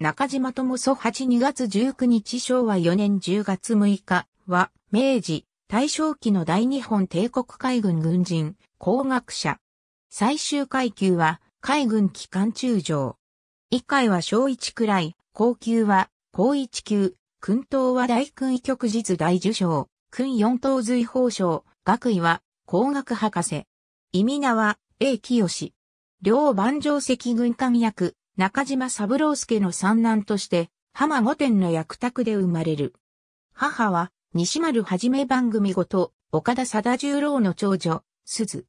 中島智祖8 2月19日昭和4年10月6日は、明治、大正期の大日本帝国海軍軍人、工学者。最終階級は、海軍機関中将。以下は小一くらい、高級は、高一級、訓等は大訓局実大受賞、訓4等随法賞、学位は、工学博士。意味名は、A 清。両万丈石軍艦役、中島三郎介の三男として、浜御殿の役宅で生まれる。母は、西丸はじめ番組ごと、岡田貞十郎の長女、鈴。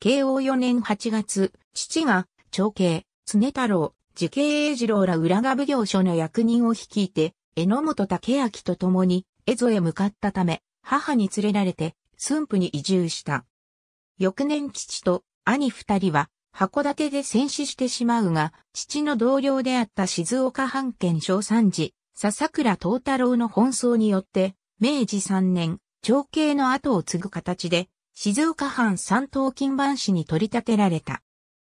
慶応4年8月、父が、長兄、常太郎、慈慶英二郎ら浦賀奉行所の役人を率いて、榎本武明と共に、江戸へ向かったため、母に連れられて、駿府に移住した。翌年父と兄二人は、函館で戦死してしまうが、父の同僚であった静岡藩県小三寺、笹倉東太郎の奔走によって、明治3年、長兄の後を継ぐ形で、静岡藩三島金番市に取り立てられた。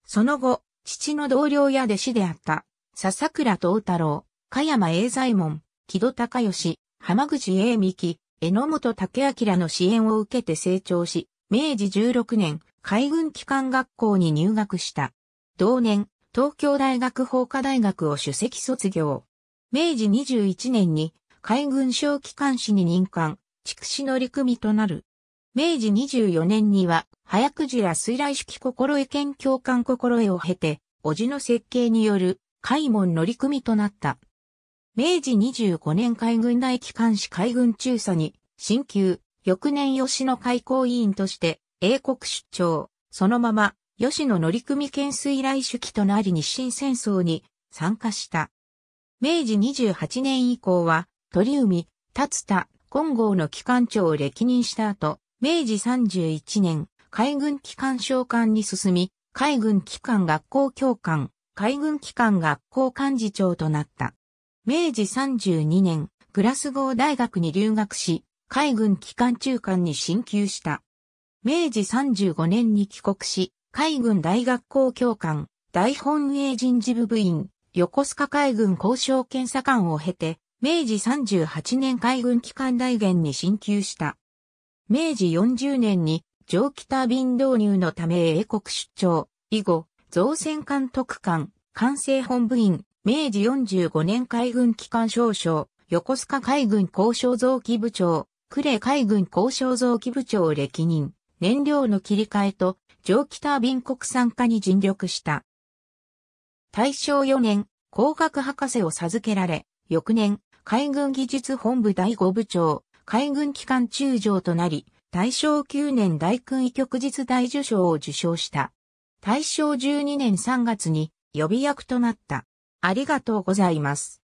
その後、父の同僚や弟子であった、笹倉東太郎、加山英左衛門、木戸高義、浜口英美希、榎本武明の支援を受けて成長し、明治16年、海軍機関学校に入学した。同年、東京大学法科大学を首席卒業。明治21年に海軍省機関士に任官、畜紫乗組となる。明治24年には、早くじら水来式心得兼教官心得を経て、叔父の設計による海門乗組となった。明治25年海軍大機関士海軍中佐に、新旧、翌年吉野開港委員として、英国出張、そのまま、吉野乗組建水来主期となり日清戦争に参加した。明治28年以降は、鳥海、立田、金剛の機関長を歴任した後、明治31年、海軍機関将官に進み、海軍機関学校教官、海軍機関学校幹事長となった。明治32年、グラスゴー大学に留学し、海軍機関中間に進級した。明治35年に帰国し、海軍大学校教官、大本営人事部部員、横須賀海軍交渉検査官を経て、明治38年海軍機関大元に進級した。明治40年に蒸気タービン導入のため英国出張、以後、造船監督官、管制本部員、明治45年海軍機関少将、横須賀海軍交渉臓器部長、呉海軍交渉臓器部長を歴任。燃料の切り替えと蒸気タービン国産化に尽力した。大正4年、工学博士を授けられ、翌年、海軍技術本部第5部長、海軍機関中将となり、大正9年大勲位局実大受賞を受賞した。大正12年3月に予備役となった。ありがとうございます。